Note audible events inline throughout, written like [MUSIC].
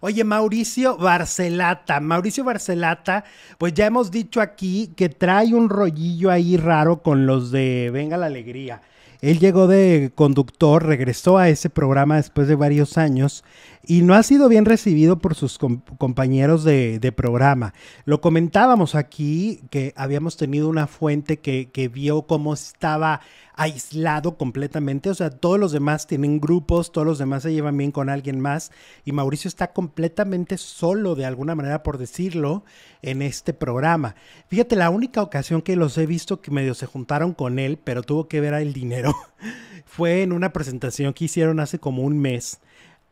Oye, Mauricio Barcelata, Mauricio Barcelata, pues ya hemos dicho aquí que trae un rollillo ahí raro con los de Venga la Alegría. Él llegó de conductor, regresó a ese programa después de varios años y no ha sido bien recibido por sus compañeros de, programa. Lo comentábamos aquí que habíamos tenido una fuente que, vio cómo estaba aislado completamente. O sea, todos los demás tienen grupos, todos los demás se llevan bien con alguien más y Mauricio está completamente solo, de alguna manera, por decirlo, en este programa. Fíjate, la única ocasión que los he visto que medio se juntaron con él, pero tuvo que ver el dinero [LAUGHS] fue en una presentación que hicieron hace como un mes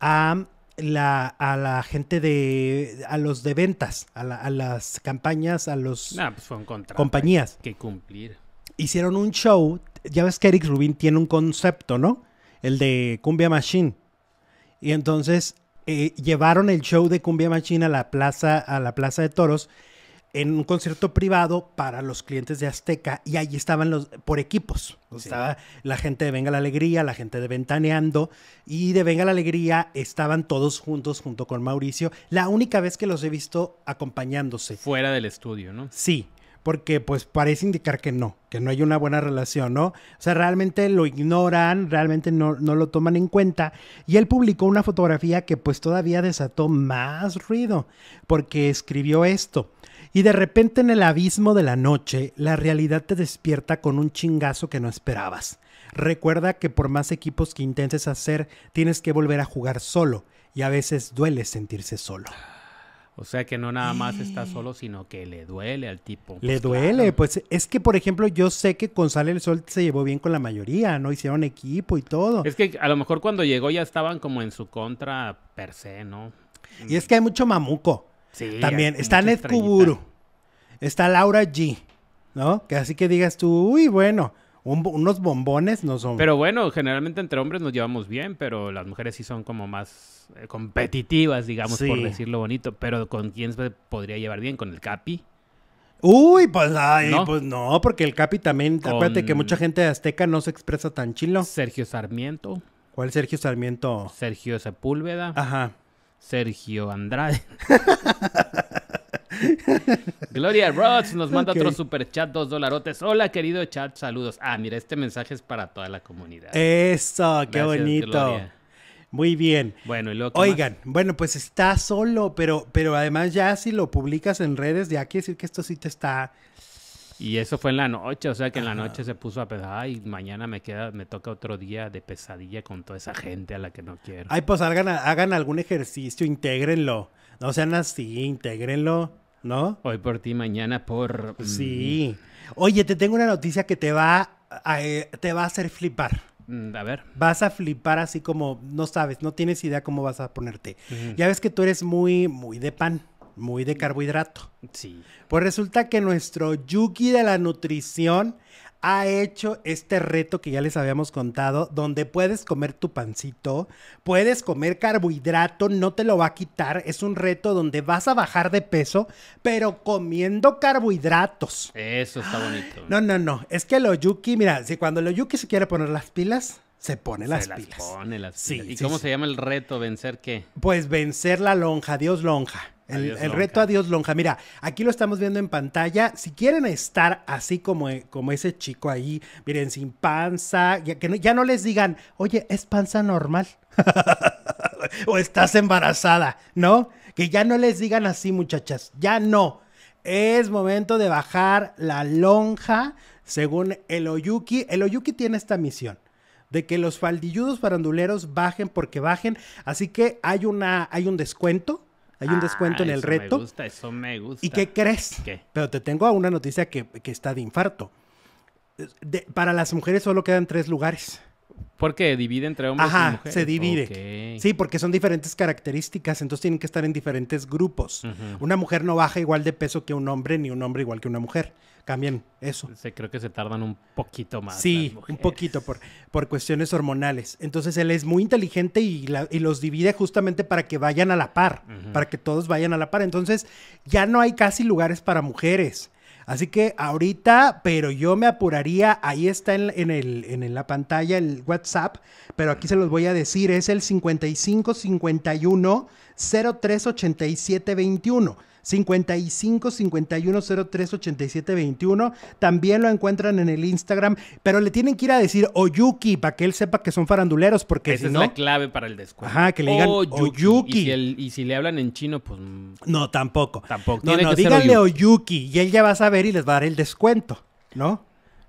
a la, a la gente de, a los de ventas, a, las campañas, a los ah, pues compañías. Que cumplir. Hicieron un show, ya ves que Eric Rubin tiene un concepto, ¿no? El de Cumbia Machine. Y entonces eh, llevaron el show de Cumbia Machine a la plaza, a la plaza de toros en un concierto privado para los clientes de Azteca y allí estaban los por equipos. Estaba la gente de Venga la Alegría, la gente de Ventaneando y de Venga la Alegría estaban todos juntos junto con Mauricio. La única vez que los he visto acompañándose. Fuera del estudio, ¿no? Sí, porque pues parece indicar que no, que no hay una buena relación, ¿no? O sea, realmente lo ignoran, realmente no, no lo toman en cuenta. Y él publicó una fotografía que pues todavía desató más ruido, porque escribió esto. Y de repente en el abismo de la noche, la realidad te despierta con un chingazo que no esperabas. Recuerda que por más equipos que intentes hacer, tienes que volver a jugar solo y a veces duele sentirse solo. O sea que no nada más está solo, sino que le duele al tipo. le pues duele, pues es que por ejemplo yo sé que González el Sol se llevó bien con la mayoría, ¿no? Hicieron equipo y todo. Es que a lo mejor cuando llegó ya estaban como en su contra per se, ¿no? Y es que hay mucho mamuco. También está Ned Kuburu. Está Laura G. ¿No? Que así que digas tú, uy, bueno, unos bombones no son. Pero bueno, generalmente entre hombres nos llevamos bien, pero las mujeres sí son como más eh, competitivas, digamos, por decirlo bonito. Pero ¿con quién se podría llevar bien? ¿Con el Capi? Uy, pues, ay, ¿No? pues no, porque el Capi también. Con... que mucha gente Azteca no se expresa tan chilo. Sergio Sarmiento. ¿Cuál Sergio Sarmiento? Sergio Sepúlveda. Ajá. Sergio Andrade. [LAUGHS] Gloria Ross nos manda otro super chat, dos dolarotes. Hola, querido chat, saludos. Ah, mira, este mensaje es para toda la comunidad. Eso, qué bonito. Muy bien. Bueno, y luego, Oigan, bueno, pues está solo, pero, pero además ya si lo publicas en redes, ya quiere decir que esto sí te está y eso fue en la noche, o sea que en la noche se puso a pesar y mañana me queda, me toca otro día de pesadilla con toda esa gente a la que no quiero. Ay, pues hagan, hagan algún ejercicio, intégrenlo. No sean así, intégrenlo, ¿no? Hoy por ti, mañana por. Mm. Sí. Oye, te tengo una noticia que te va a, eh, te va a hacer flipar. Mm, a ver. Vas a flipar así como, no sabes, no tienes idea cómo vas a ponerte. Ya ves que tú eres muy, muy de pan. Muy de carbohidrato. Sí. Pues resulta que nuestro Yuki de la nutrición ha hecho este reto que ya les habíamos contado, donde puedes comer tu pancito, puedes comer carbohidrato, no te lo va a quitar. Es un reto donde vas a bajar de peso, pero comiendo carbohidratos. Eso está bonito. No, no, no. Es que lo Yuki, mira, si cuando lo Yuki se quiere poner las pilas, se pone las pilas. Se pone las pilas. Sí, ¿Y cómo se llama el reto? ¿Vencer qué? Pues vencer la lonja, Dios lonja. El, reto reto Dios lonja. Mira, aquí lo estamos viendo en pantalla. Si quieren estar así como, e, como ese chico ahí, miren, sin panza, ya, que ya no les digan, oye, es panza normal. [LAUGHS] o estás embarazada, ¿no? Que ya no les digan así, muchachas. Ya no. Es momento de bajar la lonja, según el Oyuki. El Oyuki tiene esta misión de que los faldilludos faranduleros bajen porque bajen. Así que hay, una, hay un descuento hay un descuento en ah, el reto. Me gusta, eso me gusta. ¿Y qué crees? Pero te tengo una noticia que, está de infarto. para las mujeres solo quedan tres lugares. Porque divide entre hombres y mujeres. se divide. Sí, porque son diferentes características, entonces tienen que estar en diferentes grupos. Una mujer no baja igual de peso que un hombre, ni un hombre igual que una mujer cambien eso. Se, creo que se tardan un poquito más. Sí, un poquito por, por cuestiones hormonales. Entonces él es muy inteligente y, la, y los divide justamente para que vayan a la par, para que todos vayan a la par. Entonces ya no hay casi lugares para mujeres. Así que ahorita, pero yo me apuraría, ahí está en, el, en, la pantalla el WhatsApp, pero aquí se los voy a decir, es el 55 51 55 5103 03 También lo encuentran en el Instagram, pero le tienen que ir a decir Oyuki para que él sepa que son faranduleros, porque es la clave para el descuento. Ajá, que le digan Oyuki. ¿Y, si le hablan en chino, pues. Mm, no, tampoco. Tampoco. No, no, díganle Oyuki. y él ya va a saber y les va a dar el descuento, ¿no?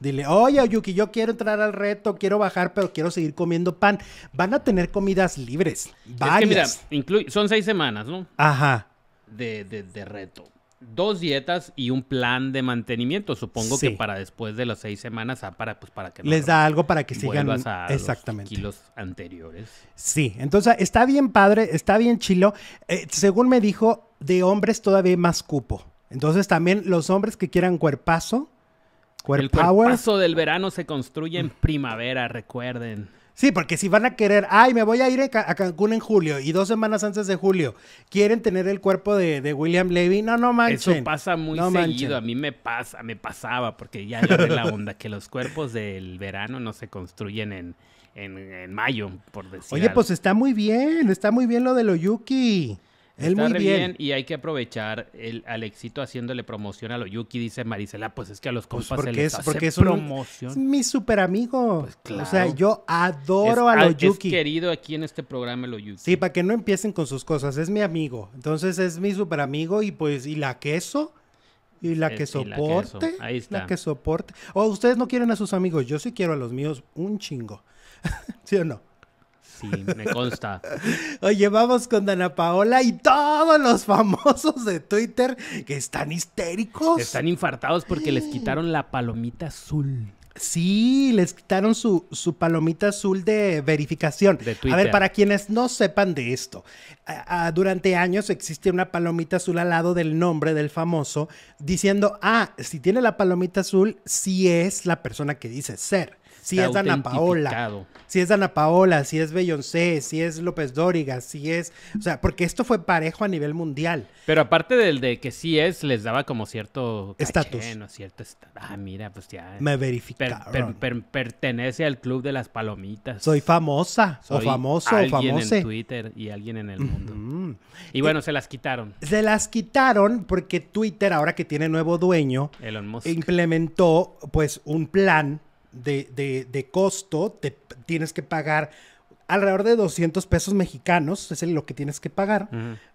Dile, oye, Oyuki, yo quiero entrar al reto, quiero bajar, pero quiero seguir comiendo pan. Van a tener comidas libres. Varias. Es que mira, son seis semanas, ¿no? Ajá de, de, reto. Dos dietas y un plan de mantenimiento, supongo que para después de las seis semanas, ah, para, pues para que les da algo para que sigan exactamente. Los kilos anteriores. Sí, entonces está bien padre, está bien chilo. Eh, según me dijo, de hombres todavía más cupo. Entonces también los hombres que quieran cuerpazo, cuerpazo. El cuerpazo del verano se construye en primavera, recuerden. Sí, porque si van a querer, ay, me voy a ir a Cancún en julio y dos semanas antes de julio, quieren tener el cuerpo de, William Levy, no, no manches. Eso pasa muy seguido, a mí me pasa, me pasaba, porque ya era la onda, que los cuerpos del verano no se construyen en, en, mayo, por decir Oye, pues está muy bien, está muy bien lo de lo yuki. Él muy bien. y hay que aprovechar el, al éxito haciéndole promoción a lo Yuki, dice Marisela, pues es que a los pues compas porque se les es, promoción. Es mi super amigo. Pues o sea, yo adoro a lo Yuki. Es querido aquí en este programa lo Yuki. Sí, para que no empiecen con sus cosas, es mi amigo. Entonces es mi super amigo y pues y la queso y la que soporte, Ahí está. la que soporte. O ustedes no quieren a sus amigos, yo sí quiero a los míos un chingo. [LAUGHS] ¿Sí o no? Sí, me consta. [LAUGHS] Oye, vamos con Dana Paola y todos los famosos de Twitter que están histéricos. Están infartados porque les quitaron la palomita azul. Sí, les quitaron su, su, palomita azul de verificación. A ver, para quienes no sepan de esto, durante años existe una palomita azul al lado del nombre del famoso diciendo, ah, si tiene la palomita azul, sí es la persona que dice ser si es Ana Paola, si es Ana Paola, si es Beyoncé, si es López Dóriga, si es, o sea, porque esto fue parejo a nivel mundial. Pero aparte del de que sí es, les daba como cierto estatus, cierto, ah, mira, pues ya me verificaron. pertenece al club de las palomitas. Soy famosa, Soy o famoso, o famosa. en Twitter y alguien en el mundo. Y bueno, se las quitaron. Se las quitaron porque Twitter ahora que tiene nuevo dueño Elon Musk. implementó pues un plan de, costo, te tienes que pagar alrededor de 200 pesos mexicanos, es lo que tienes que pagar,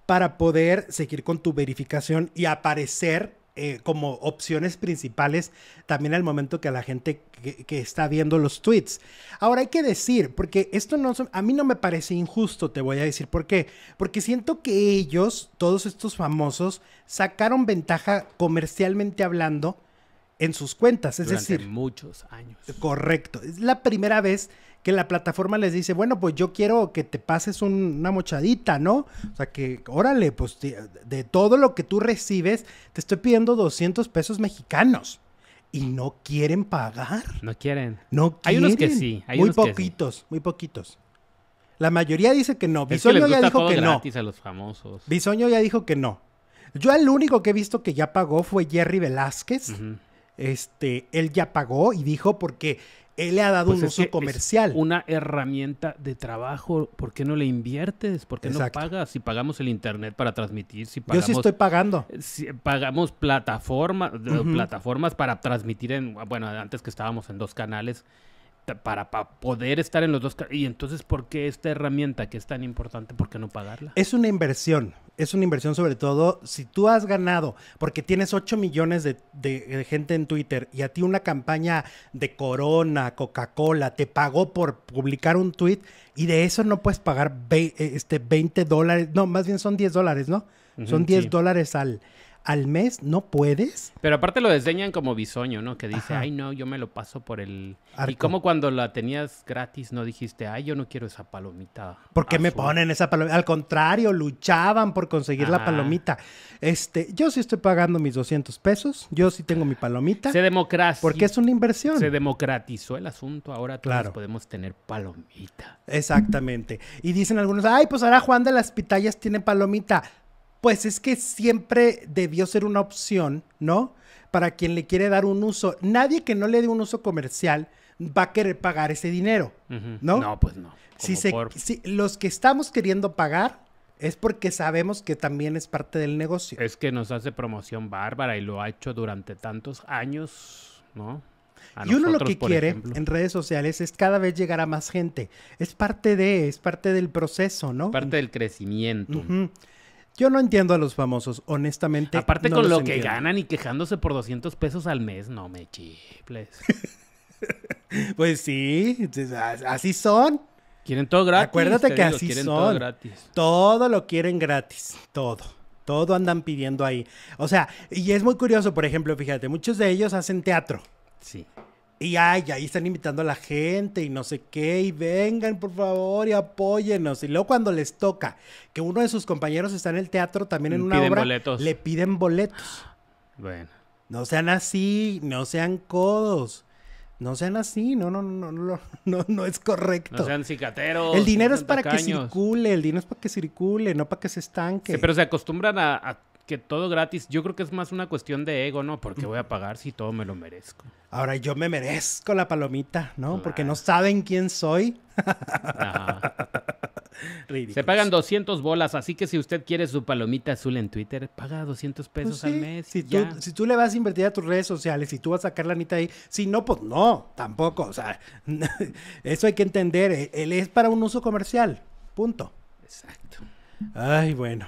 para poder seguir con tu verificación y aparecer eh, como opciones principales también al momento que la gente que, que, está viendo los tweets. Ahora hay que decir, porque esto no, a mí no me parece injusto, te voy a decir por qué. Porque siento que ellos, todos estos famosos, sacaron ventaja comercialmente hablando en sus cuentas, es decir. decir, muchos años. Correcto, es la primera vez que la plataforma les dice, bueno, pues yo quiero que te pases una mochadita, ¿no? O sea, que órale, pues de todo lo que tú recibes, te estoy pidiendo 200 pesos mexicanos. Y no quieren pagar. No quieren. No quieren. Hay unos que sí. Hay muy unos poquitos, muy poquitos. La mayoría dice que no. Bisoño ya dijo que no. Bisoño ya dijo que no. Yo el único que he visto que ya pagó fue Jerry Velázquez este, él ya pagó y dijo porque él le ha dado pues un uso comercial. una herramienta de trabajo. ¿Por qué no le inviertes? ¿Por qué no pagas? Si pagamos el internet para transmitir, si pagamos. Yo sí estoy pagando. Si pagamos plataforma, plataformas para transmitir en. Bueno, antes que estábamos en dos canales. Para, poder estar en los dos. canales Y entonces, ¿por qué esta herramienta que es tan importante, por qué no pagarla? Es una inversión es una inversión sobre todo si tú has ganado, porque tienes 8 millones de, gente en Twitter y a ti una campaña de Corona, Coca-Cola, te pagó por publicar un tweet y de eso no puedes pagar este, 20 dólares, no, más bien son 10 dólares, ¿no? son 10 dólares al, al mes no puedes. Pero aparte lo desdeñan como bisoño, ¿no? Que dice, ay, no, yo me lo paso por el... Y como cuando la tenías gratis no dijiste, ay, yo no quiero esa palomita. ¿Por qué me ponen esa palomita? Al contrario, luchaban por conseguir la palomita. Este, yo sí estoy pagando mis 200 pesos, yo sí tengo mi palomita. Se democratizó. Porque es una inversión. Se democratizó el asunto, ahora todos podemos tener palomita. Exactamente. Y dicen algunos, ay, pues ahora Juan de las Pitayas tiene palomita. Pues es que siempre debió ser una opción, ¿no? Para quien le quiere dar un uso. Nadie que no le dé un uso comercial va a querer pagar ese dinero, ¿no? No, pues no. Si, los que estamos queriendo pagar es porque sabemos que también es parte del negocio. Es que nos hace promoción bárbara y lo ha hecho durante tantos años, ¿no? y uno lo que quiere en redes sociales es cada vez llegar a más gente. Es parte de, es parte del proceso, ¿no? Parte del crecimiento. Yo no entiendo a los famosos, honestamente. Aparte con lo que ganan y quejándose por 200 pesos al mes, no me chifles. [LAUGHS] pues sí, así son. Quieren todo gratis. Acuérdate que así son. todo lo quieren gratis, todo. Todo andan pidiendo ahí. O sea, y es muy curioso, por ejemplo, fíjate, muchos de ellos hacen teatro. Sí. Y ahí están invitando a la gente y no sé qué, y vengan por favor y apóyenos Y luego cuando les toca que uno de sus compañeros está en el teatro también en una piden le piden boletos. Bueno. No sean así, no sean codos. No sean así, no, no, no, no, no, no es correcto. No sean cicateros. El dinero es para que circule, el dinero es para que circule, no para que se estanque. pero se acostumbran a que todo gratis, yo creo que es más una cuestión de ego, ¿no? Porque voy a pagar si todo me lo merezco. Ahora yo me merezco la palomita, ¿no? Porque no saben quién soy. [LAUGHS] Se pagan 200 bolas, así que si usted quiere su palomita azul en Twitter, paga 200 pesos pues al mes. Si tú, le vas a invertir a tus redes sociales, y tú vas a sacar la nita ahí, si no, pues no, tampoco. O sea, [LAUGHS] eso hay que entender. Eh, él es para un uso comercial. Punto. Exacto. Ay, bueno.